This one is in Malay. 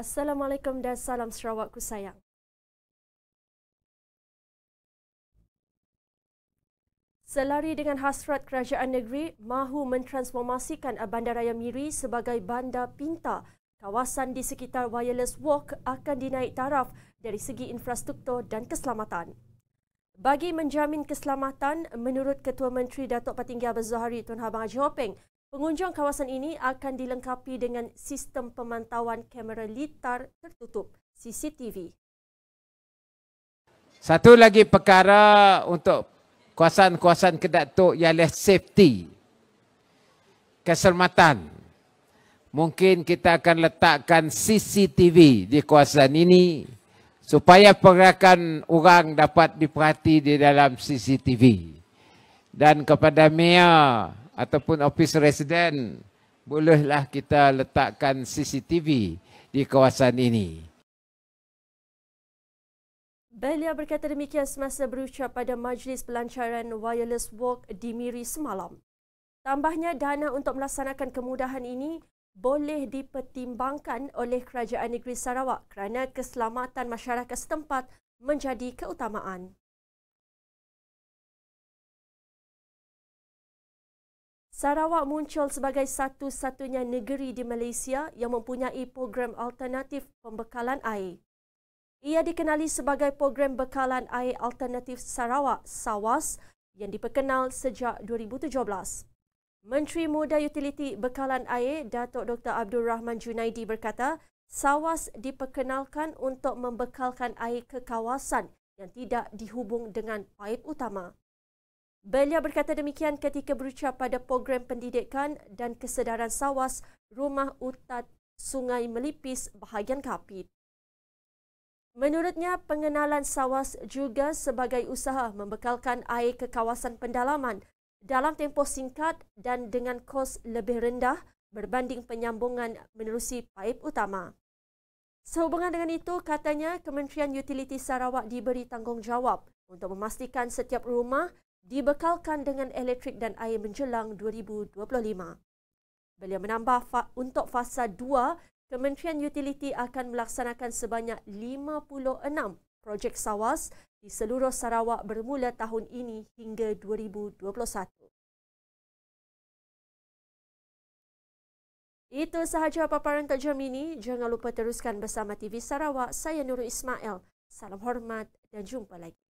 Assalamualaikum dan salam Sarawak ku sayang. Selari dengan hasrat kerajaan negeri mahu mentransformasikan Bandaraya Miri sebagai bandar pintar, kawasan di sekitar Wireless Walk akan dinaik taraf dari segi infrastruktur dan keselamatan. Bagi menjamin keselamatan, menurut Ketua Menteri Datuk Patinggi Abdul Zahari Tun Habang Haji Hopeng, Pengunjung kawasan ini akan dilengkapi dengan sistem pemantauan kamera litar tertutup CCTV. Satu lagi perkara untuk kawasan-kawasan kedat tu ialah safety. Keselamatan. Mungkin kita akan letakkan CCTV di kawasan ini supaya pergerakan orang dapat diperhati di dalam CCTV. Dan kepada Mia ataupun office resident bolehlah kita letakkan CCTV di kawasan ini. Belia berkata demikian semasa berucap pada majlis pelancaran Wireless Walk di Miri semalam. Tambahnya dana untuk melaksanakan kemudahan ini boleh dipertimbangkan oleh Kerajaan Negeri Sarawak kerana keselamatan masyarakat setempat menjadi keutamaan. Sarawak muncul sebagai satu-satunya negeri di Malaysia yang mempunyai program alternatif pembekalan air. Ia dikenali sebagai Program Bekalan Air Alternatif Sarawak SAWAS yang diperkenal sejak 2017. Menteri Muda Utiliti Bekalan Air Datuk Dr. Abdul Rahman Junaidi berkata, SAWAS diperkenalkan untuk membekalkan air ke kawasan yang tidak dihubung dengan paip utama. Beliau berkata demikian ketika berucap pada program pendidikan dan kesedaran sawas Rumah Utat Sungai Melipis bahagian Kapit. Menurutnya, pengenalan sawas juga sebagai usaha membekalkan air ke kawasan pendalaman dalam tempoh singkat dan dengan kos lebih rendah berbanding penyambungan menerusi paip utama. Sehubungan dengan itu, katanya Kementerian Utiliti Sarawak diberi tanggungjawab untuk memastikan setiap rumah dibekalkan dengan elektrik dan air menjelang 2025. Beliau menambah fa- untuk fasa 2, Kementerian Utiliti akan melaksanakan sebanyak 56 projek sawas di seluruh Sarawak bermula tahun ini hingga 2021. Itu sahaja paparan tajam ini. Jangan lupa teruskan bersama TV Sarawak. Saya Nurul Ismail. Salam hormat dan jumpa lagi.